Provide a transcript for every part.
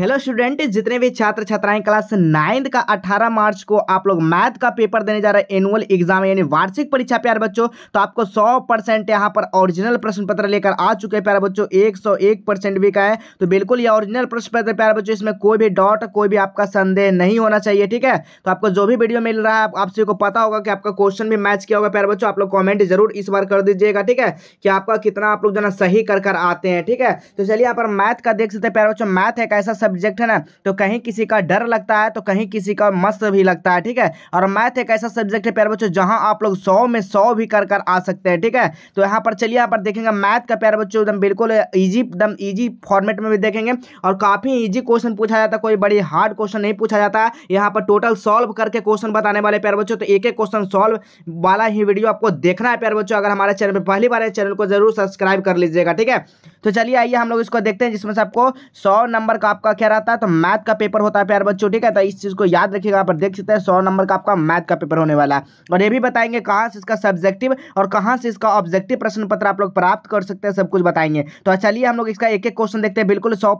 hello student जितने भी छात्र छात्राएं क्लास नाइन्थ का 18 मार्च को आप लोग मैथ का पेपर देने जा रहे हैं एनुअल एग्जाम यानी वार्षिक परीक्षा प्यार बच्चों तो आपको 100 परसेंट यहाँ पर ओरिजिनल प्रश्न पत्र लेकर आ चुके हैं प्यारे बच्चों 101 परसेंट भी का है तो बिल्कुल ये ओरिजिनल प्रश्न पत्र प्यारे बच्चों इसमें कोई भी डॉट कोई भी आपका संदेह नहीं होना चाहिए ठीक है तो आपको जो भी वीडियो मिल रहा है आप सभी को पता होगा कि आपका क्वेश्चन भी मैच किया होगा प्यारे बच्चों आप लोग कॉमेंट जरूर इस बार कर दीजिएगा ठीक है कि आपका कितना आप लोग जो सही कर आते हैं ठीक है तो चलिए यहाँ पर मैथ का देख सकते हैं प्यारे बच्चों मैथ है कैसा सब्जेक्ट है ना तो कहीं किसी का डर लगता है तो कहीं किसी का मस्त भी लगता है ठीक है और मैथ एक ऐसा सब्जेक्ट है प्यारे बच्चों जहां आप लोग सौ में सौ भी कर कर आ सकते हैं ठीक है तो यहाँ पर चलिए यहाँ पर देखेंगे मैथ का प्यारे बच्चों एकदम बिल्कुल ईजी एकदम ईजी फॉर्मेट में भी देखेंगे और काफ़ी ईजी क्वेश्चन पूछा जाता है कोई बड़ी हार्ड क्वेश्चन नहीं पूछा जाता है यहाँ पर टोटल सॉल्व करके क्वेश्चन बताने वाले प्यारे बच्चों तो एक एक क्वेश्चन सॉल्व वाला ही वीडियो आपको देखना है प्यारे बच्चों अगर हमारे चैनल पर पहली बार चैनल को जरूर सब्सक्राइब कर लीजिएगा ठीक है तो चलिए आइए हम लोग इसको देखते हैं जिसमें से आपको सौ नंबर का आपका आपका क्या रहता है तो मैथ का पेपर होता है प्यार बच्चों ठीक है तो इस चीज़ को याद रखिएगा पर देख सकते हैं सौ नंबर का आपका मैथ का पेपर होने वाला है और ये भी बताएंगे कहाँ से इसका सब्जेक्टिव और कहाँ से इसका ऑब्जेक्टिव प्रश्न पत्र आप लोग प्राप्त कर सकते हैं सब कुछ बताएंगे तो अच्छा, चलिए हम लोग इसका एक एक क्वेश्चन देखते हैं बिल्कुल सौ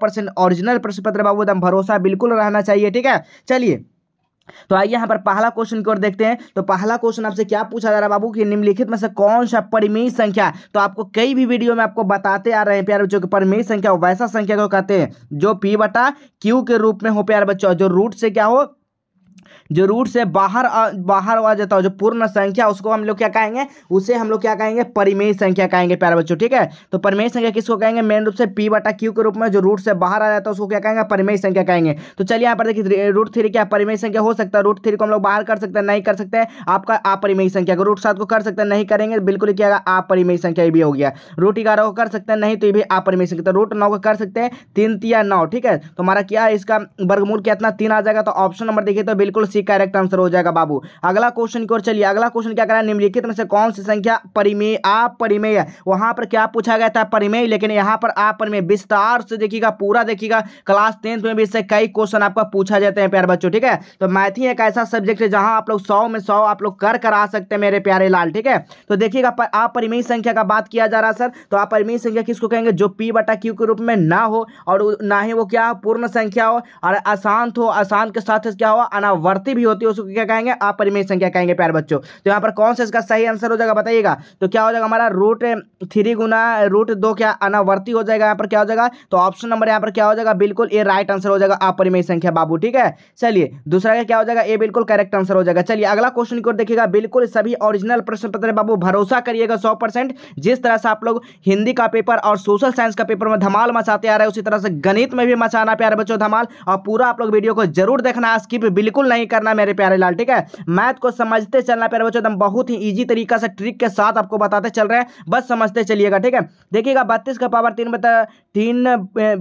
ओरिजिनल प्रश्न पत्र बाबू एकदम भरोसा बिल्कुल रहना चाहिए ठीक है चलिए तो आइए यहाँ पर पहला क्वेश्चन की ओर देखते हैं तो पहला क्वेश्चन आपसे क्या पूछा जा रहा है बाबू कि निम्नलिखित में से कौन सा परिमेय संख्या तो आपको कई भी वीडियो में आपको बताते आ रहे हैं प्यारे बच्चों की परिमेय संख्या वैसा संख्या को कहते हैं जो पी बटा क्यू के रूप में हो प्यारे बच्चों जो रूट से क्या हो जो रूट से बाहर आ, बाहर आ जाता हो जो पूर्ण संख्या उसको हम लोग क्या कहेंगे उसे हम लोग क्या कहेंगे परिमेय संख्या कहेंगे प्यारे बच्चों ठीक है तो परिमेय संख्या किसको कहेंगे मेन रूप से पी बटा क्यू के रूप में जो रूट से बाहर आ जाता है उसको क्या कहेंगे परिमेय संख्या कहेंगे तो चलिए यहाँ पर देखिए रूट थ्री क्या परिमेय संख्या हो सकता है रूट थ्री को हम लोग बाहर कर सकते हैं नहीं कर सकते आपका अपरिमेय संख्या को रूट सात को कर सकते हैं नहीं करेंगे बिल्कुल ही क्या अपरिमेय संख्या भी हो गया रूट ग्यारह को कर सकते हैं नहीं तो ये भी अपरिमेय संख्या तो रूट नौ को कर सकते हैं तीन या नौ ठीक है तो हमारा क्या इसका वर्गमूल कितना तीन आ जाएगा तो ऑप्शन नंबर देखिए तो बिल्कुल सी ये करेक्ट आंसर हो जाएगा बाबू अगला क्वेश्चन की ओर चलिए अगला क्वेश्चन क्या करा निम्नलिखित में से कौन सी संख्या परिमेय अपरिमेय वहां पर क्या पूछा गया था परिमेय लेकिन यहाँ पर अपरिमेय विस्तार से देखिएगा पूरा देखिएगा क्लास टेंथ में भी इससे कई क्वेश्चन आपका पूछा जाते हैं प्यार बच्चों ठीक है तो मैथी एक ऐसा सब्जेक्ट है जहां आप लोग सौ में सौ आप लोग कर कर आ सकते हैं मेरे प्यारे लाल ठीक है तो देखिएगा अपरिमेय संख्या का बात किया जा रहा सर तो अपरिमेय संख्या किसको कहेंगे जो पी बटा क्यू के रूप में ना हो और ना ही वो क्या पूर्ण संख्या हो और अशांत हो अशांत के साथ क्या हो अनावर्ती प्रकृति भी होती है उसको क्या कहेंगे आप परिमेय संख्या कहेंगे प्यार बच्चों तो यहाँ पर कौन सा इसका सही आंसर हो जाएगा बताइएगा तो क्या हो जाएगा हमारा रूट थ्री गुना रूट दो क्या अनावर्ती हो जाएगा यहाँ पर क्या हो जाएगा तो ऑप्शन नंबर यहाँ पर क्या हो जाएगा बिल्कुल ये राइट आंसर हो जाएगा आप परिमेय संख्या बाबू ठीक है चलिए दूसरा क्या हो जाएगा ये बिल्कुल करेक्ट आंसर हो जाएगा चलिए अगला क्वेश्चन की ओर देखिएगा बिल्कुल सभी ऑरिजिनल प्रश्न पत्र बाबू भरोसा करिएगा सौ परसेंट जिस तरह से आप लोग हिंदी का पेपर और सोशल साइंस का पेपर में धमाल मचाते आ रहे उसी तरह से गणित में भी मचाना प्यारे बच्चों धमाल और पूरा आप लोग वीडियो को जरूर देखना स्किप बिल्कुल नहीं करना करना मेरे प्यारे लाल ठीक है मैथ को समझते चलना प्यारे बच्चों एकदम बहुत ही ईजी तरीका से ट्रिक के साथ आपको बताते चल रहे हैं बस समझते चलिएगा ठीक है देखिएगा बत्तीस का पावर तीन बटा तीन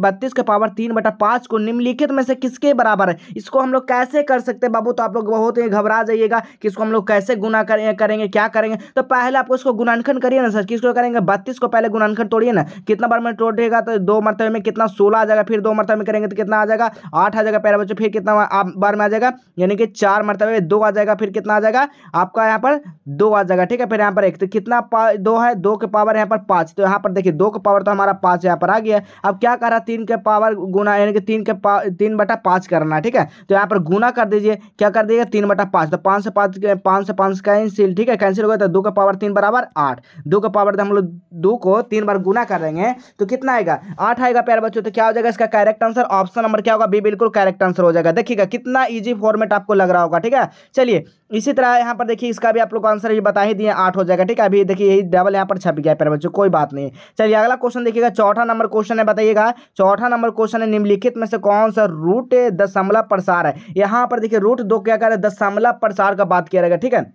बत्तीस का पावर तीन बटा पाँच को निम्नलिखित में से किसके बराबर है इसको हम लोग कैसे कर सकते हैं बाबू तो आप लोग बहुत ही घबरा जाइएगा कि इसको हम लोग कैसे गुना करेंगे क्या करेंगे तो पहले आपको इसको गुणांकन करिए ना सर किसको करेंगे बत्तीस को पहले गुणांकन तोड़िए ना कितना बार में तोड़ेगा तो दो मरतबे में कितना सोलह आ जाएगा फिर दो मरतबे में करेंगे तो कितना आ जाएगा आठ आ जाएगा पैरा बच्चों फिर कितना बार में आ जाएगा यानी देखिए चार मरतबे दो आ जाएगा फिर कितना आ जाएगा आपका यहाँ पर दो आ जाएगा ठीक है फिर यहाँ पर एक तो कितना दो है दो के पावर यहाँ पर पाँच तो यहाँ पर देखिए दो के पावर तो हमारा पाँच यहाँ पर आ गया अब क्या कर रहा है तीन के पावर गुना यानी कि तीन के तीन बटा पाँच करना ठीक है तो यहाँ पर गुना कर दीजिए क्या कर दीजिएगा तीन बटा पाँच तो पाँच से पाँच पाँच से पाँच कैंसिल ठीक है कैंसिल हो गया तो दो का पावर तीन बराबर आठ दो का पावर तो हम लोग दो को तीन बार गुना कर देंगे तो कितना आएगा आठ आएगा प्यार बच्चों तो क्या हो जाएगा इसका करेक्ट आंसर ऑप्शन नंबर क्या होगा बी बिल्कुल करेक्ट आंसर हो जाएगा देखिएगा कितना ईजी फॉर्मेट आपको आपको लग रहा होगा ठीक है चलिए इसी तरह यहाँ पर देखिए इसका भी आप लोग आंसर ये बता ही दिए आठ हो जाएगा ठीक है अभी देखिए यही डबल यहाँ पर छप गया है बच्चों कोई बात नहीं चलिए अगला क्वेश्चन देखिएगा चौथा नंबर क्वेश्चन है बताइएगा चौथा नंबर क्वेश्चन है निम्नलिखित में से कौन सा रूट दशमलव प्रसार है यहाँ पर देखिए रूट दो क्या कह रहे हैं दशमलव प्रसार का बात किया जाएगा ठीक है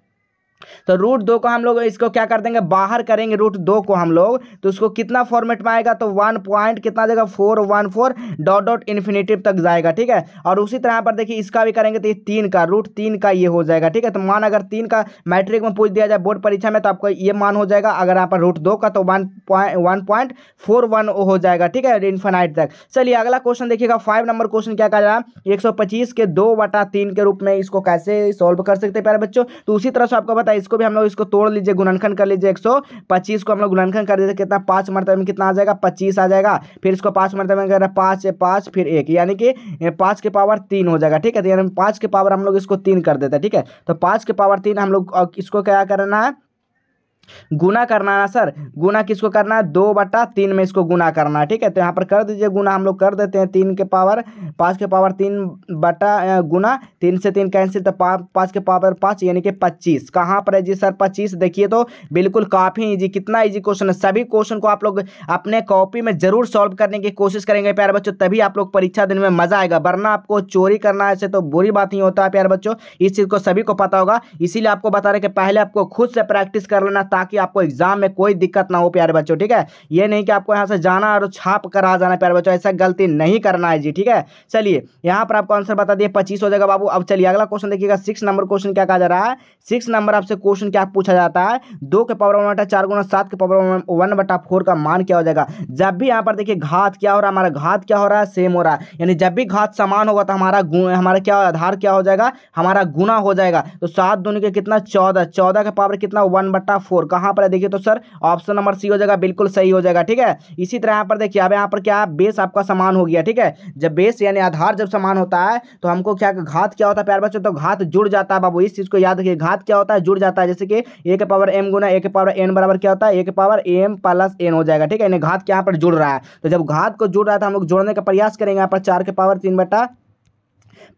तो रूट दो को हम लोग इसको क्या कर देंगे बाहर करेंगे रूट दो को हम लोग तो उसको कितना फॉर्मेट में आएगा तो वन पॉइंट कितना देगा four one four dot dot infinitive तक जाएगा ठीक है और उसी तरह पर देखिए इसका भी करेंगे तो ये तीन का रूट तीन का ये हो जाएगा ठीक है तो मान अगर तीन का मैट्रिक में पूछ दिया जाए बोर्ड परीक्षा में तो आपको ये मान हो जाएगा अगर यहाँ पर रूट दो का तो वन पॉइंट फोर वन हो जाएगा ठीक है इन्फिनाइट तक चलिए अगला क्वेश्चन देखिएगा फाइव नंबर क्वेश्चन क्या कहा जा रहा है एक के दो बटा तीन के रूप में इसको कैसे सॉल्व कर सकते हैं प्यारे बच्चों तो उसी तरह से आपको था इसको भी हम लोग इसको तोड़ लीजिए गुणनखन कर लीजिए एक को हम लोग गुणनखन कर दीजिए कितना पाँच मरतबे में कितना आ जाएगा पच्चीस आ जाएगा फिर इसको पाँच मरतबे में करें पाँच पाँच फिर एक यानी कि पाँच के पावर तीन हो जाएगा ठीक है तो यानी पाँच के पावर हम लोग इसको तीन कर देते हैं ठीक है तो पाँच के पावर तीन हम लोग इसको क्या करना है गुना करना ना सर गुना किसको करना है दो बटा तीन में इसको गुना करना है ठीक है तो यहाँ पर कर दीजिए गुना हम लोग कर देते हैं तीन के पावर पाँच के पावर तीन बटा गुना तीन से तीन कैंसिल तो पा, पाँच के पावर पाँच यानी कि पच्चीस कहाँ पर है जी सर पच्चीस देखिए तो बिल्कुल काफ़ी ईजी कितना ईजी क्वेश्चन है सभी क्वेश्चन को आप लोग अपने कॉपी में जरूर सॉल्व करने की कोशिश करेंगे प्यारे बच्चों तभी आप लोग परीक्षा दिन में मजा आएगा वरना आपको चोरी करना ऐसे तो बुरी बात नहीं होता है प्यारे बच्चों इस चीज़ को सभी को पता होगा इसीलिए आपको बता रहे कि पहले आपको खुद से प्रैक्टिस कर लेना ताकि आपको एग्जाम में कोई दिक्कत ना हो प्यारे बच्चों ठीक है ये नहीं कि आपको यहाँ से जाना और छाप कर आ जाना प्यारे बच्चों ऐसा गलती नहीं करना है जी ठीक है चलिए यहाँ पर आपको आंसर बता दिए पच्चीस हो जाएगा बाबू अब चलिए अगला क्वेश्चन देखिएगा सिक्स नंबर क्वेश्चन क्या कहा जा रहा है सिक्स नंबर आपसे क्वेश्चन क्या पूछा जाता है दो के पावर वन बटा चार गुना सात के पावर वन बटा फोर का मान क्या हो जाएगा जब भी यहाँ पर देखिए घात क्या हो रहा है हमारा घात क्या हो रहा है सेम हो रहा है यानी जब भी घात समान होगा तो हमारा हमारा क्या आधार क्या हो जाएगा हमारा गुना हो जाएगा तो सात दोनों के कितना चौदह चौदह के पावर कितना वन बटा फोर और कहां पर है देखिए तो सर ऑप्शन नंबर सी हो जाएगा बिल्कुल सही हो जाएगा ठीक है इसी तरह यहां पर देखिए अब यहां पर क्या बेस आपका समान हो गया ठीक है जब बेस यानी आधार जब समान होता है तो हमको क्या घात क्या होता है प्यार बच्चों तो घात जुड़ जाता है बाबू इस चीज़ को याद रखिए घात क्या होता है जुड़ जाता है जैसे कि ए के पावर एम गुना ए के पावर एन बराबर क्या होता है ए के पावर एम प्लस एन हो जाएगा ठीक है यानी घात यहाँ पर जुड़ रहा है तो जब घात को जुड़ रहा है तो हम लोग जोड़ने का प्रयास करेंगे यहाँ पर चार के पावर तीन बटा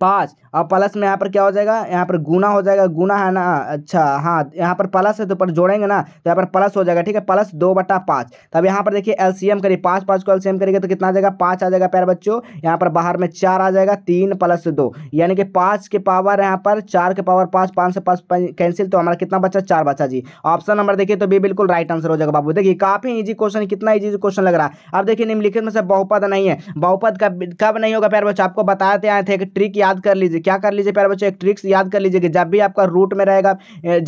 पाँच और प्लस में यहाँ पर क्या हो जाएगा यहाँ पर गुना हो जाएगा गुना है ना अच्छा हाँ यहाँ पर प्लस है तो पर जोड़ेंगे ना तो यहाँ पर प्लस हो जाएगा ठीक है प्लस दो बटा पाँच तब यहाँ पर देखिए एलसीएम करिए पाँच पाँच को एलसीएम करिएगा तो कितना आ जाएगा पाँच आ जाएगा प्यार बच्चों यहाँ पर बाहर में चार आ जाएगा तीन प्लस दो यानी कि पाँच के पावर यहाँ पर चार के पावर पाँच पाँच से पाँच कैंसिल तो हमारा कितना बचा चार बचा जी ऑप्शन नंबर देखिए तो भी बिल्कुल राइट आंसर हो जाएगा बाबू देखिए काफ़ी ईजी क्वेश्चन कितना ईजी क्वेश्चन लग रहा है अब देखिए निम्नलिखित में से बहुपद नहीं है बहुपद कब कब नहीं होगा प्यार बच्चों आपको बताते आए थे कि ट्रिक याद कर लीजिए क्या कर लीजिए प्यारे बच्चों एक ट्रिक्स याद कर लीजिए कि जब भी आपका रूट में रहेगा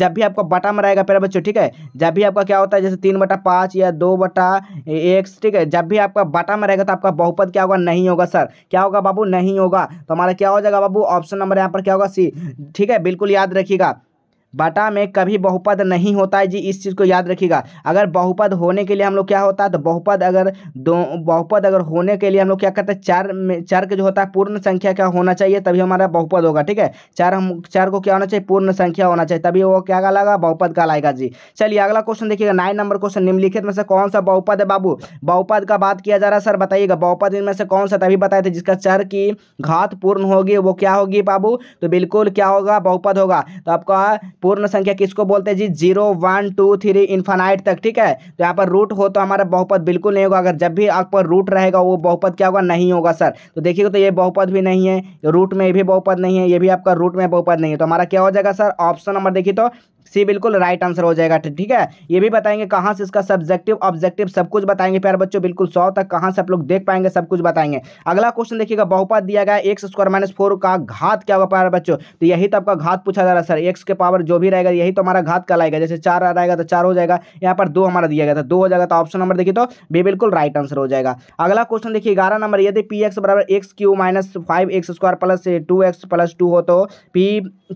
जब भी आपका बटा में रहेगा प्यारे बच्चों ठीक है जब भी आपका क्या होता है जैसे तीन बटा पाँच या दो बटा एक्स ठीक है जब भी आपका बटा में रहेगा तो आपका बहुपद क्या होगा नहीं होगा सर क्या होगा बाबू नहीं होगा तो हमारा क्या हो जाएगा बाबू ऑप्शन नंबर यहाँ पर क्या होगा सी ठीक है बिल्कुल याद रखिएगा बटा में कभी बहुपद नहीं होता है जी इस चीज़ को याद रखिएगा अगर बहुपद होने के लिए हम लोग क्या होता है तो बहुपद अगर दो बहुपद अगर होने के लिए हम लोग क्या करते हैं चार में चार के जो होता है पूर्ण संख्या क्या होना चाहिए तभी हमारा बहुपद होगा ठीक है चार हम चार को क्या होना चाहिए पूर्ण संख्या होना चाहिए तभी वो क्या कहलाएगा बहुपद कहलाएगा जी चलिए अगला क्वेश्चन देखिएगा नाइन नंबर क्वेश्चन निम्नलिखित में से कौन सा बहुपद है बाबू बहुपद का बात किया जा रहा है सर बताइएगा बहुपद इनमें से कौन सा तभी बताए थे जिसका चार की घात पूर्ण होगी वो क्या होगी बाबू तो बिल्कुल क्या होगा बहुपद होगा तो आपका पूर्ण संख्या किसको बोलते हैं जी zero one two three infinite तक ठीक है तो यहाँ पर रूट हो तो हमारा बहुपद बिल्कुल नहीं होगा अगर जब भी आप पर रूट रहेगा वो बहुपद क्या होगा नहीं होगा सर तो देखिएगा तो ये बहुपद भी नहीं है रूट में ये भी बहुपद नहीं है ये भी आपका रूट में बहुपद नहीं है तो हमारा क्या हो जाएगा सर ऑप्शन नंबर देखिए तो सी बिल्कुल राइट आंसर हो जाएगा ठीक है ये भी बताएंगे कहाँ से इसका सब्जेक्टिव ऑब्जेक्टिव सब कुछ बताएंगे प्यार बच्चों बिल्कुल सौ तक कहाँ से आप लोग देख पाएंगे सब कुछ बताएंगे अगला क्वेश्चन देखिएगा बहुपात दिया गया एक्स स्क्वायर माइनस फोर का घात क्या होगा प्यार बच्चों तो यही तो आपका घात पूछा जा रहा है सर एक्स के पावर जो भी रहेगा यही तो हमारा घात कहलाएगा जैसे चार आ रहेगा तो चार हो जाएगा यहाँ पर दो हमारा दिया गया था दो हो जाएगा तो ऑप्शन नंबर देखिए तो भी बिल्कुल राइट आंसर हो जाएगा अगला क्वेश्चन देखिए ग्यारह नंबर यदि पी एक्स बराबर X Q minus five X square plus two X plus two हो तो पी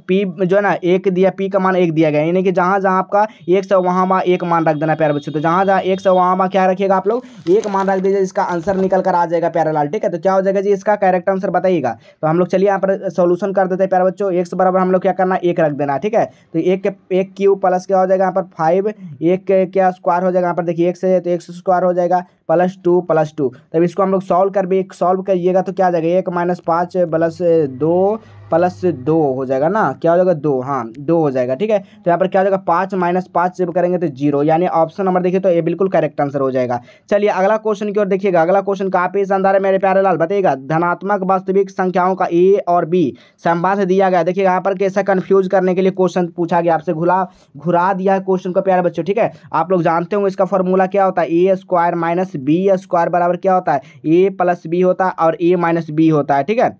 पी जो है ना एक दिया पी का मान एक दिया गया यानी कि जहाँ जहाँ आपका एक सौ वहाँ वहाँ एक मान रख देना प्यारे बच्चों तो जहाँ जहाँ एक सौ वहाँ वहाँ क्या रखिएगा आप लोग एक मान रख दीजिए इसका आंसर निकल कर आ जाएगा प्यारे लाल ठीक है तो क्या हो जाएगा जी इसका करेक्ट आंसर बताइएगा तो हम लोग चलिए यहाँ पर सोल्यूशन कर देते हैं प्यारे बच्चों एक से बराबर हम लोग क्या करना एक रख देना ठीक है तो एक के एक क्यू प्लस क्या हो जाएगा यहाँ पर फाइव एक क्या स्क्वायर हो जाएगा यहाँ पर देखिए एक से तो एक से स्क्वायर हो जाएगा प्लस टू प्लस टू तब इसको हम लोग सॉल्व कर भी सॉल्व करिएगा तो क्या आ जाएगा एक माइनस पाँच प्लस दो प्लस दो हो जाएगा ना क्या हो जाएगा दो हाँ दो हो जाएगा ठीक है तो यहाँ पर क्या हो जाएगा पाँच माइनस पाँच जब करेंगे तो जीरो यानी ऑप्शन नंबर देखिए तो ये बिल्कुल करेक्ट आंसर हो जाएगा चलिए अगला क्वेश्चन की ओर देखिएगा अगला क्वेश्चन काफ़ी शानदार है मेरे प्यारे लाल बताइएगा धनात्मक वास्तविक संख्याओं का ए और बी संबंध दिया गया देखिए यहाँ पर कैसा कन्फ्यूज करने के लिए क्वेश्चन पूछा गया आपसे घुला घुरा दिया है क्वेश्चन को प्यारे बच्चों ठीक है आप लोग जानते होंगे इसका फॉर्मूला क्या होता है A square minus B square बराबर क्या होता है ए प्लस बी होता है और ए माइनस बी होता है ठीक है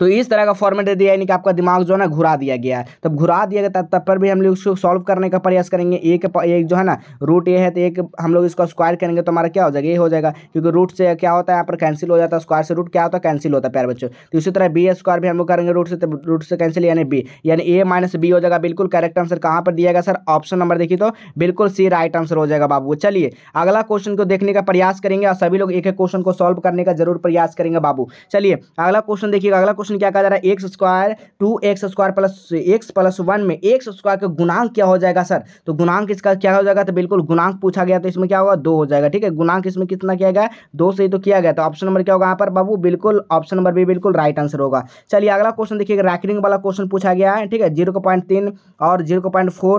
तो इस तरह का फॉर्मेट दे दिया यानी कि आपका दिमाग जो है ना घुरा दिया गया है तब घुरा दिया गया तब पर भी हम लोग इसको सॉल्व करने का प्रयास करेंगे एक एक जो है ना रूट ए है तो एक हम लोग इसका स्क्वायर करेंगे तो हमारा क्या हो जाएगा ये हो जाएगा क्योंकि रूट से क्या होता है यहाँ पर कैंसिल हो जाता है स्क्वायर से रूट क्या होता है कैंसिल होता है प्यार बच्चों तो इसी तरह बी स्क्वायर भी हम लोग करेंगे रूट से तो रूट से कैंसिल यानी बी यानी ए माइनस बी हो जाएगा बिल्कुल करेक्ट आंसर कहाँ पर दिया गया सर ऑप्शन नंबर देखिए तो बिल्कुल सी राइट आंसर हो जाएगा बाबू चलिए अगला क्वेश्चन को देखने का प्रयास करेंगे और सभी लोग एक एक क्वेश्चन को सॉल्व करने का जरूर प्रयास करेंगे बाबू चलिए अगला क्वेश्चन देखिएगा अगला क्वेश्चन क्या कहा जा रहा है X square two X square plus X plus one में एक्स स्क्वायर का गुणांक क्या हो जाएगा सर तो गुणांक इसका क्या हो जाएगा तो बिल्कुल गुणांक पूछा गया तो इसमें क्या होगा दो हो जाएगा ठीक है गुणांक इसमें कितना किया गया दो से ही तो किया गया तो ऑप्शन नंबर क्या होगा यहाँ पर बाबू बिल्कुल ऑप्शन नंबर भी बिल्कुल राइट आंसर होगा चलिए अगला क्वेश्चन देखिएगा रैकिंग वाला क्वेश्चन पूछा गया है ठीक है जीरो और जीरो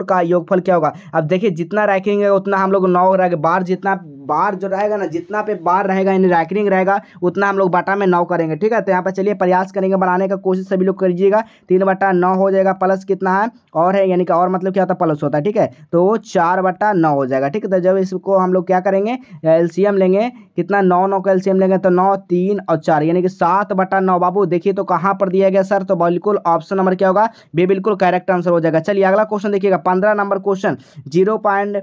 का योगफल क्या होगा अब देखिए जितना रैकिंग है उतना हम लोग नौ बार जितना बार जो रहेगा ना जितना पे बार रहेगा यानी रैकरिंग रहेगा उतना हम लोग बटा में नौ करेंगे ठीक है तो यहाँ पर चलिए प्रयास करेंगे बनाने का कोशिश सभी लोग करिएगा तीन बट्टा नौ हो जाएगा प्लस कितना है और है यानी कि और मतलब क्या होता है प्लस होता है ठीक है तो चार बट्टा नौ हो जाएगा ठीक है तो जब इसको हम लोग क्या करेंगे एलसीएम लेंगे कितना नौ नौ का एलसीएम लेंगे तो नौ तीन और चार यानी कि सात बट्टा नौ बाबू देखिए तो कहाँ पर दिया गया सर तो बिल्कुल ऑप्शन नंबर क्या होगा भी बिल्कुल करेक्ट आंसर हो जाएगा चलिए अगला क्वेश्चन देखिएगा पंद्रह नंबर क्वेश्चन जीरो पॉइंट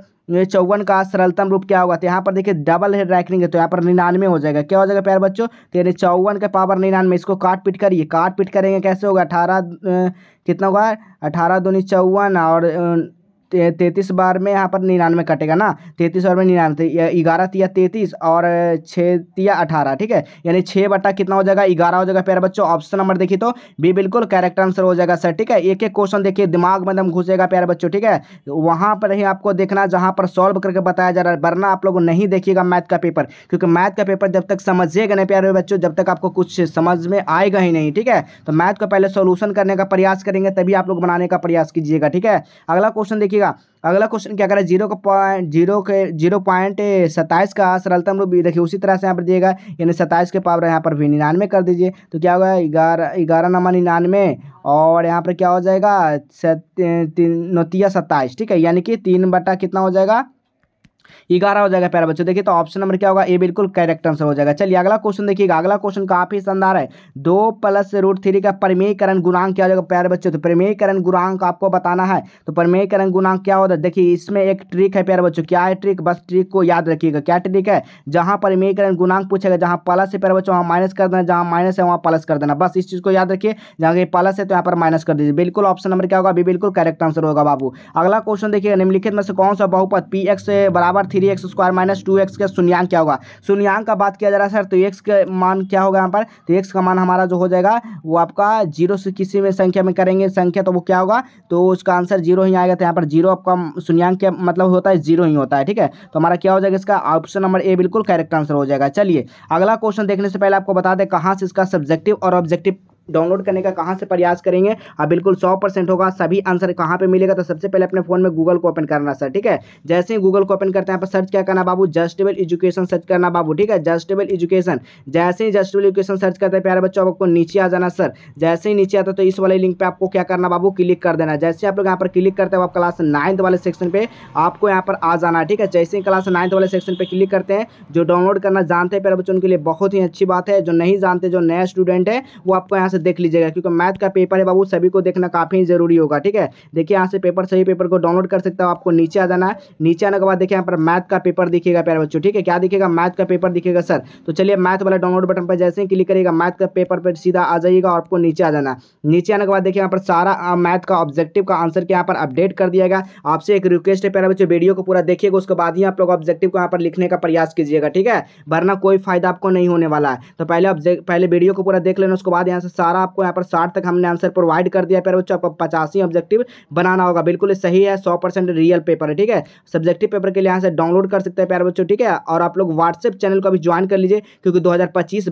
चौवन का सरलतम रूप क्या होगा तो यहाँ पर देखिए डबल हेड रैकनिंग है तो यहाँ पर निन्यानवे हो जाएगा क्या हो जाएगा प्यार बच्चों तो यानी चौवन का पावर निन्यानवे इसको काट पीट करिए काट पीट करेंगे कैसे होगा अठारह कितना होगा अठारह दूनी चौवन और तैंतीस बार में यहाँ पर निन्यानवे कटेगा ना तैतीस बार में निन्यानवे तो ग्यारह तिया तैतीस और छः तिया अठारह ठीक है यानी छः बटा कितना हो जाएगा ग्यारह हो जाएगा प्यारे बच्चों ऑप्शन नंबर देखिए तो बी बिल्कुल करेक्ट आंसर हो जाएगा सर ठीक है एक एक क्वेश्चन देखिए दिमाग में एकदम घुसेगा प्यारे बच्चों ठीक है वहाँ पर ही आपको देखना जहाँ पर सॉल्व करके बताया जा रहा है वरना आप लोग नहीं देखिएगा मैथ का पेपर क्योंकि मैथ का पेपर जब तक समझिएगा नहीं प्यारे बच्चों जब तक आपको कुछ समझ में आएगा ही नहीं ठीक है तो मैथ को पहले सोल्यूशन करने का प्रयास करेंगे तभी आप लोग बनाने का प्रयास कीजिएगा ठीक है अगला क्वेश्चन देखिए देखिएगा अगला क्वेश्चन क्या करा जीरो का पॉइंट जीरो के जीरो पॉइंट सत्ताईस का सरलतम रूप देखिए उसी तरह से यहाँ पर दिएगा यानी सत्ताईस के पावर यहाँ पर भी निन्यानवे कर दीजिए तो क्या होगा ग्यारह ग्यारह नंबर निन्यानवे और यहाँ पर क्या हो जाएगा तीन नौतिया सत्ताईस ठीक है यानी कि तीन बटा कितना हो जाएगा ग्यारह हो जाएगा प्यारे बच्चों देखिए तो ऑप्शन नंबर क्या होगा ये बिल्कुल करेक्ट आंसर हो जाएगा चलिए अगला क्वेश्चन देखिएगा अगला क्वेश्चन काफी शानदार है दो प्लस रूट थ्री का परिमेयकरण गुणांक क्या हो जाएगा प्यारे बच्चों तो परिमेयकरण गुणांक आपको बताना है तो परिमेयकरण गुणांक क्या होता है देखिए इसमें एक ट्रिक है प्यारे बच्चों क्या है ट्रिक बस ट्रिक को याद रखिएगा क्या ट्रिक है जहां परिमेयकरण गुणांक पूछेगा जहां प्लस है प्यारे बच्चों वहां माइनस कर देना जहां माइनस है वहां प्लस कर देना बस इस चीज़ को याद रखिए जहाँ प्लस है तो यहाँ पर माइनस कर दीजिए बिल्कुल ऑप्शन नंबर क्या होगा अभी बिल्कुल करेक्ट आंसर होगा बाबू अगला क्वेश्चन देखिए निम्नलिखित में से कौन सा बहुपद पी एक्स बराबर थी three X square minus two X का शून्यंक क्या होगा शून्यंक का बात किया जा रहा है सर तो एक्स का मान क्या होगा यहाँ पर तो एक्स का मान हमारा जो हो जाएगा वो आपका जीरो से किसी में संख्या में करेंगे संख्या तो वो क्या होगा तो उसका आंसर जीरो ही आएगा तो यहाँ पर जीरो आपका शून्यंक शून्यांक मतलब होता है जीरो ही होता है ठीक है तो हमारा क्या हो जाएगा इसका ऑप्शन नंबर ए बिल्कुल करेक्ट आंसर हो जाएगा चलिए अगला क्वेश्चन देखने से पहले आपको बता दें कहाँ से इसका सब्जेक्टिव और ऑब्जेक्टिव डाउनलोड करने का कहाँ से प्रयास करेंगे अब हाँ, बिल्कुल सौ परसेंट होगा सभी आंसर कहाँ पे मिलेगा तो सबसे पहले अपने फोन में गूगल को ओपन करना सर ठीक है जैसे ही गूगल को ओपन करते हैं सर्च क्या करना बाबू जस्टेबल एजुकेशन सर्च करना बाबू ठीक है जस्टेबल एजुकेशन जैसे ही जस्टेबल एजुकेशन सर्च करते हैं प्यारे बच्चों आपको नीचे आ जाना सर जैसे ही नीचे आता तो इस वाले लिंक पर आपको क्या करना बाबू क्लिक कर देना जैसे आप लोग यहाँ पर क्लिक करते हैं आप क्लास नाइन्थ वाले सेक्शन पर आपको यहाँ पर आ जाना ठीक है जैसे ही क्लास नाइन्थ वाले सेक्शन पर क्लिक करते हैं जो डाउनलोड करना जानते हैं प्यारे बच्चों के लिए बहुत ही अच्छी बात है जो नहीं जानते जो नया स्टूडेंट है वो आपको यहाँ से देख लीजिएगा क्योंकि मैथ का पेपर है बाबू सभी को देखना काफ़ी जरूरी होगा ठीक है देखिए यहाँ से पेपर सही पेपर को डाउनलोड कर सकता हूँ आपको नीचे आ जाना है नीचे आने के बाद देखिए यहाँ पर मैथ का पेपर दिखेगा प्यारे बच्चों ठीक है क्या दिखेगा मैथ का पेपर दिखेगा सर तो चलिए मैथ वाला डाउनलोड बटन पर जैसे ही क्लिक करेगा मैथ का पेपर पर सीधा आ जाइएगा और आपको नीचे आ जाना नीचे आने के बाद देखिए यहाँ पर सारा मैथ का ऑब्जेक्टिव का आंसर के यहाँ पर अपडेट कर दिया गया आपसे एक रिक्वेस्ट है प्यारे बच्चों वीडियो को पूरा देखिएगा उसके बाद ही आप लोग ऑब्जेक्टिव को यहाँ पर लिखने का प्रयास कीजिएगा ठीक है वरना कोई फायदा आपको नहीं होने वाला है तो पहले पहले वीडियो को पूरा देख लेना उसके बाद यहाँ से सारा सारा आपको यहाँ पर साठ तक हमने आंसर प्रोवाइड कर दिया प्यारे बच्चों आपको पचासी ऑब्जेक्टिव बनाना होगा बिल्कुल सही है सौ परसेंट रियल पेपर है ठीक है सब्जेक्टिव पेपर के लिए यहाँ से डाउनलोड कर सकते हैं प्यार बच्चों ठीक है और आप लोग व्हाट्सएप चैनल को अभी ज्वाइन कर लीजिए क्योंकि दो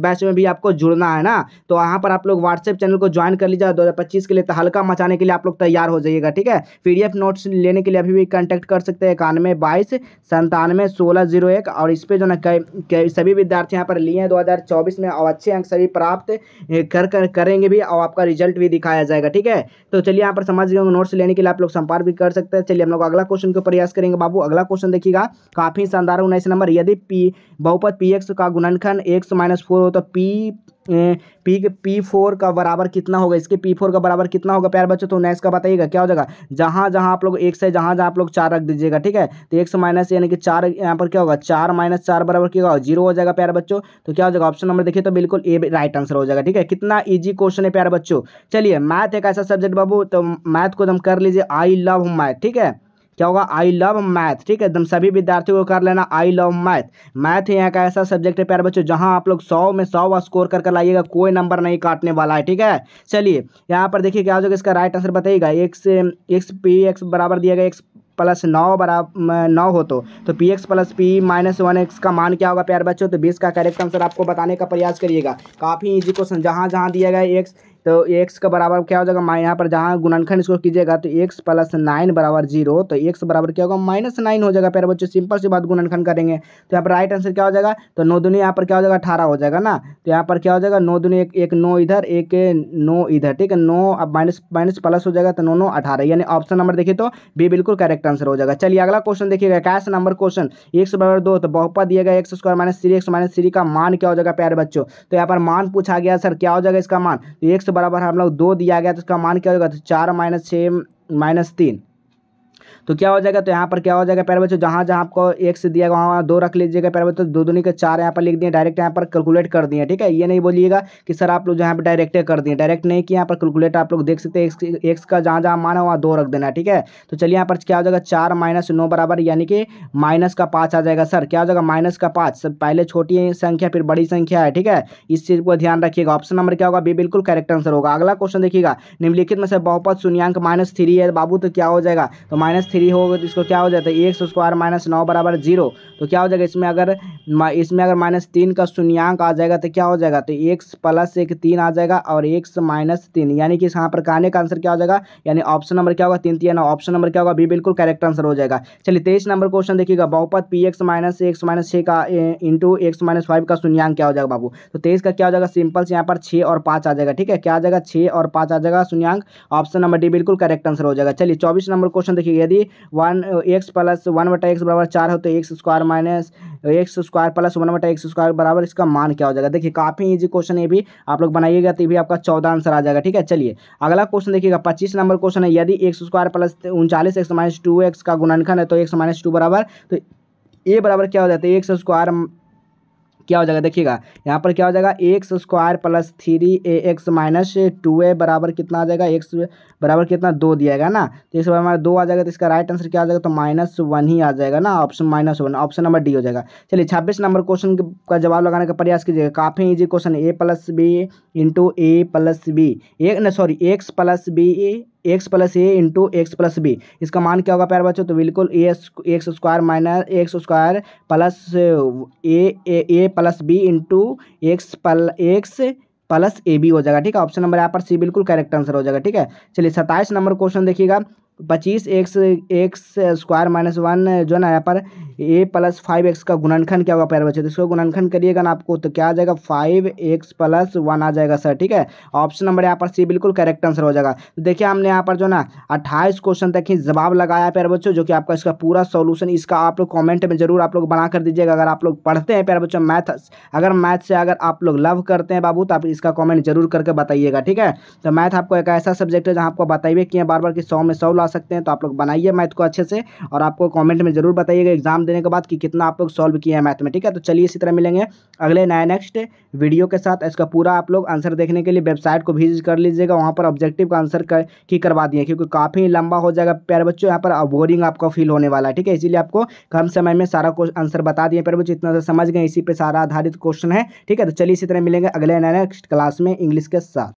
बैच में भी आपको जुड़ना है ना तो यहाँ पर आप लोग व्हाट्सएप चैनल को ज्वाइन कर लीजिए दो के लिए तो हल्का मचाने के लिए आप लोग तैयार हो जाइएगा ठीक है पी नोट्स लेने के लिए अभी भी कॉन्टैक्ट कर सकते हैं इक्यानवे बाईस संतानवे और इस पर जो ना सभी विद्यार्थी यहाँ पर लिए हैं दो में और अच्छे अंक सभी प्राप्त कर कर करेंगे भी और आपका रिजल्ट भी दिखाया जाएगा ठीक है तो चलिए यहाँ पर समझ गए नोट्स लेने के लिए आप लोग संपर्क भी कर सकते हैं चलिए हम लोग अगला क्वेश्चन के प्रयास करेंगे बाबू अगला क्वेश्चन देखिएगा काफी शानदार उन्नीस नंबर यदि पी बहुपत पी का गुणनखंड एक्स माइनस हो तो पी पी पी फोर का बराबर कितना होगा इसके पी फोर का बराबर कितना होगा प्यार बच्चों तो नेक्स्ट का बताइएगा क्या हो जाएगा जहाँ जहाँ आप लोग एक से जहाँ जहाँ आप लोग चार रख दीजिएगा ठीक है तो एक से माइनस यानी कि चार यहाँ पर क्या होगा चार माइनस चार बराबर क्या होगा जीरो हो जाएगा प्यार बच्चों तो क्या हो जाएगा ऑप्शन नंबर देखिए तो बिल्कुल ए राइट आंसर हो जाएगा ठीक है कितना ईजी क्वेश्चन है प्यार बच्चों चलिए मैथ एक ऐसा सब्जेक्ट बाबू तो मैथ को दम कर लीजिए आई लव मैथ ठीक है क्या होगा आई लव मैथ ठीक है एकदम सभी विद्यार्थियों को कर लेना आई लव मैथ मैथ यहाँ का ऐसा सब्जेक्ट है प्यारे बच्चों जहाँ आप लोग सौ में सौ वा स्कोर कर लाइएगा कोई नंबर नहीं काटने वाला है ठीक है चलिए यहाँ पर देखिए क्या हो जाएगा इसका राइट आंसर बताइएगा एक्स एक्स पी एक्स बराबर दिया गया एक्स प्लस नौ बराबर नौ हो तो तो P X plus P minus one X का मान क्या होगा प्यार बच्चों तो बीस का करेक्ट आंसर आपको बताने का प्रयास करिएगा काफ़ी इजी क्वेश्चन जहाँ जहाँ दिया गया एक्स तो एक्स का बराबर क्या हो जाएगा माइ यहाँ पर जहाँ गुणनखंड इसको कीजिएगा तो एक्स प्लस नाइन बराबर जीरो तो एक्स बराबर क्या होगा माइनस नाइन हो जाएगा प्यारे बच्चों सिंपल सी बात गुणनखंड करेंगे तो यहाँ पर राइट आंसर क्या हो जाएगा तो नौ दुनिया यहाँ पर क्या हो जाएगा अठारह हो जाएगा ना तो यहाँ पर क्या हो जाएगा नौ दुनिया एक, एक नौ इधर एक नौ इधर ठीक है नौ अब माइनस माइनस प्लस हो जाएगा तो नौ नौ अठारह यानी ऑप्शन नंबर देखिए तो बी बिल्कुल करेक्ट आंसर हो जाएगा चलिए अगला क्वेश्चन देखिएगा कैश नंबर क्वेश्चन एक्स बराबर दो तो बहुपा दिया गया X square minus three X minus three का मान क्या हो जाएगा प्यारे बच्चों तो यहाँ पर मान पूछा गया सर क्या हो जाएगा इसका मान तो एक्स बराबर हम लोग दो दिया गया तो उसका मान क्या होगा तो चार माइनस छः माइनस तीन तो क्या हो जाएगा तो यहाँ पर क्या हो जाएगा प्यारे बच्चों जहाँ जहाँ आपको एक से दिया वहाँ वहाँ दो रख लीजिएगा प्यारे बच्चों दो दुनिया के चार यहाँ पर लिख दिए डायरेक्ट यहाँ पर कैलकुलेट कर दिए ठीक है ये नहीं बोलिएगा कि सर आप लोग जहाँ पर डायरेक्ट कर दिए डायरेक्ट नहीं कि यहाँ पर कैलकुलेट आप लोग देख सकते हैं एक्स का जहाँ जहाँ मान है वहाँ दो रख देना ठीक है तो चलिए यहाँ पर क्या हो जाएगा चार माइनस बराबर यानी कि माइनस का पाँच आ जाएगा सर क्या हो जाएगा माइनस का पाँच सर पहले छोटी संख्या फिर बड़ी संख्या है ठीक है इस चीज़ को ध्यान रखिएगा ऑप्शन नंबर क्या होगा बी बिल्कुल करेक्ट आंसर होगा अगला क्वेश्चन देखिएगा निम्नलिखित में से बहुपत शून्यंक माइनस थ्री है बाबू तो क्या हो जाएगा तो माइनस थ्री होगा तो इसको क्या हो जाता है एक्स स्क्वायर माइनस नौ बराबर जीरो तो क्या हो जाएगा इसमें अगर इसमें अगर माइनस तीन का शून्यांक आ जाएगा तो क्या हो जाएगा तो एक प्लस एक तीन आ जाएगा और एक माइनस तीन यानी कि यहाँ पर कहने का आंसर क्या हो जाएगा यानी ऑप्शन नंबर क्या होगा तीन तीन ऑप्शन नंबर क्या होगा बी बिल्कुल करेक्ट आंसर हो जाएगा चलिए तेईस नंबर क्वेश्चन देखिएगा बहुपत P X minus X minus छः का इंटू एक्स माइनस फाइव का शून्यांक क्या हो जाएगा बाबू तो तेईस का क्या हो जाएगा सिंपल से यहाँ पर छः और पाँच आ जाएगा ठीक है क्या आ जाएगा छः और पाँच आ जाएगा शून्यांक ऑप्शन नंबर डी बिल्कुल करेक्ट आंसर हो जाएगा चलिए चौबीस नंबर क्वेश्चन देखिए यदि वन एक्स प्लस वन बटा एक्स बराबर चार हो तो X square minus X square plus one बटा एक्स स्क्वायर बराबर इसका मान क्या हो जाएगा देखिए काफ़ी इजी क्वेश्चन ये भी आप लोग बनाइएगा तो भी आपका चौदह आंसर आ जाएगा ठीक है चलिए अगला क्वेश्चन देखिएगा पच्चीस नंबर क्वेश्चन है यदि एक्स स्क्वायर प्लस उनचालीस एक्स माइनस टू एक्स का गुणनखंड है तो एक्स माइनस टू बराबर तो ए बराबर क्या हो जाता है एक्स स्क्वायर क्या हो जाएगा देखिएगा यहाँ पर क्या हो जाएगा X square plus three A X minus two A बराबर कितना आ जाएगा एक्स बराबर कितना दो दिया गया ना तो इसके बाद हमारा दो आ जाएगा तो इसका राइट आंसर क्या आ जाएगा तो माइनस वन ही आ जाएगा ना option minus one option number D हो जाएगा चलिए छब्बीस नंबर क्वेश्चन का जवाब लगाने का प्रयास कीजिएगा काफ़ी easy question A plus B into A plus B एक ना sorry X plus B X plus A into X plus B इसका मान क्या होगा प्यार बच्चों तो बिल्कुल A X square minus X square plus A A plus B into X plus X plus A B हो जाएगा ठीक है ऑप्शन नंबर यहाँ पर सी बिल्कुल करेक्ट आंसर हो जाएगा ठीक है चलिए सत्ताईस नंबर क्वेश्चन देखिएगा पच्चीस X X square minus one जो ना यहाँ पर ए प्लस फाइव एक्स का गुणनखंड क्या होगा पैर बच्चे तो इसको गुणनखंड करिएगा ना आपको तो क्या आ जाएगा फाइव एक्स प्लस वन आ जाएगा सर ठीक है ऑप्शन नंबर यहाँ पर सी बिल्कुल करेक्ट आंसर हो जाएगा तो देखिए हमने यहाँ पर जो ना अट्ठाईस क्वेश्चन तक ही जवाब लगाया पैर बच्चों जो कि आपका इसका पूरा सोल्यूशन इसका आप लोग कॉमेंट में जरूर आप लोग बना कर दीजिएगा अगर आप लोग पढ़ते हैं पैर बच्चों मैथ अगर मैथ से अगर आप लोग लव करते हैं बाबू तो आप इसका कॉमेंट जरूर करके बताइएगा ठीक है तो मैथ आपको एक ऐसा सब्जेक्ट है जहाँ आपको बताइए कि बार बार कि सौ में सौ सकते हैं तो आप लोग बनाइए मैथ को अच्छे से और आपको कॉमेंट में जरूर बताइएगा एग्जाम देने के बाद कि कितना आप लोग सॉल्व किया है मैथ में ठीक है तो चलिए इसी तरह मिलेंगे अगले नए नेक्स्ट वीडियो के साथ इसका पूरा आप लोग आंसर देखने के लिए वेबसाइट को विजिट कर लीजिएगा वहाँ पर ऑब्जेक्टिव का आंसर की करवा दिए क्योंकि काफ़ी लंबा हो जाएगा प्यार बच्चों यहाँ पर बोरिंग आपका फील होने वाला है ठीक है इसीलिए आपको कम समय में सारा आंसर बता दिए प्यार बच्चों इतना तो समझ गए इसी पर सारा आधारित क्वेश्चन है ठीक है तो चलिए इसी तरह मिलेंगे अगले नेक्स्ट क्लास में इंग्लिश के साथ